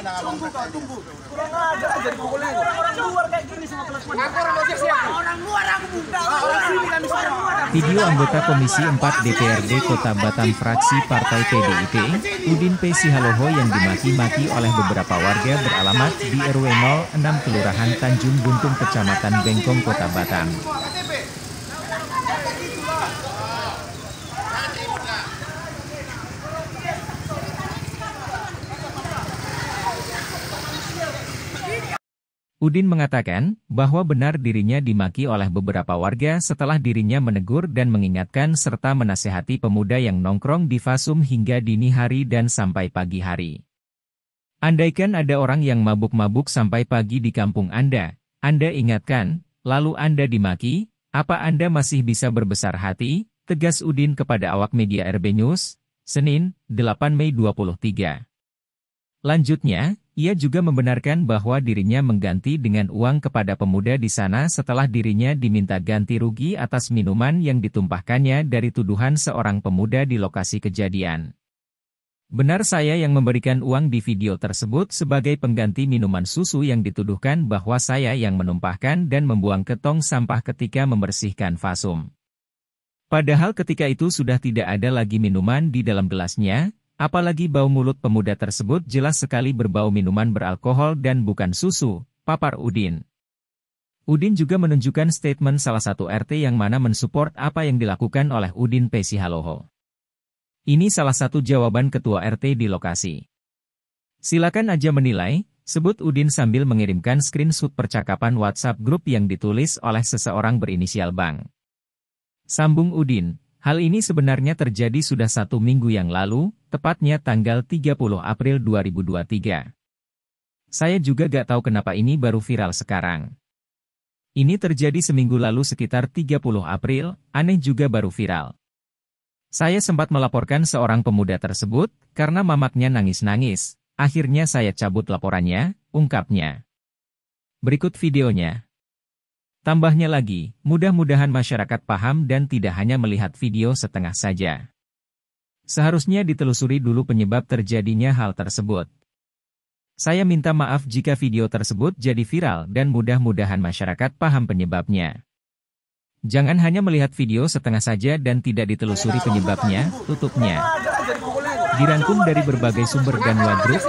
Video anggota Komisi 4 DPRD Kota Batam fraksi Partai PDIP, Udin P. Sihaloho yang dimaki-maki oleh beberapa warga beralamat di RW 06 Kelurahan Tanjung Buntung, Kecamatan Bengkong, Kota Batam. Udin mengatakan bahwa benar dirinya dimaki oleh beberapa warga setelah dirinya menegur dan mengingatkan serta menasehati pemuda yang nongkrong di Fasum hingga dini hari dan sampai pagi hari. Andaikan ada orang yang mabuk-mabuk sampai pagi di kampung Anda, Anda ingatkan, lalu Anda dimaki, apa Anda masih bisa berbesar hati? Tegas Udin kepada awak media RB News, Senin, 8 Mei 23. Lanjutnya, ia juga membenarkan bahwa dirinya mengganti dengan uang kepada pemuda di sana setelah dirinya diminta ganti rugi atas minuman yang ditumpahkannya dari tuduhan seorang pemuda di lokasi kejadian. Benar saya yang memberikan uang di video tersebut sebagai pengganti minuman susu yang dituduhkan bahwa saya yang menumpahkan dan membuang ketong sampah ketika membersihkan fasum. Padahal ketika itu sudah tidak ada lagi minuman di dalam gelasnya, Apalagi bau mulut pemuda tersebut jelas sekali berbau minuman beralkohol dan bukan susu, papar Udin. Udin juga menunjukkan statement salah satu RT yang mana mensupport apa yang dilakukan oleh Udin Pesihaloho. Ini salah satu jawaban ketua RT di lokasi. Silakan aja menilai, sebut Udin sambil mengirimkan screenshot percakapan WhatsApp grup yang ditulis oleh seseorang berinisial Bang. Sambung Udin, Hal ini sebenarnya terjadi sudah satu minggu yang lalu, tepatnya tanggal 30 April 2023. Saya juga gak tahu kenapa ini baru viral sekarang. Ini terjadi seminggu lalu sekitar 30 April, aneh juga baru viral. Saya sempat melaporkan seorang pemuda tersebut, karena mamaknya nangis-nangis. Akhirnya saya cabut laporannya, ungkapnya. Berikut videonya. Tambahnya lagi, mudah-mudahan masyarakat paham dan tidak hanya melihat video setengah saja. Seharusnya ditelusuri dulu penyebab terjadinya hal tersebut. Saya minta maaf jika video tersebut jadi viral dan mudah-mudahan masyarakat paham penyebabnya. Jangan hanya melihat video setengah saja dan tidak ditelusuri penyebabnya, tutupnya. Dirangkum dari berbagai sumber dan wadruk.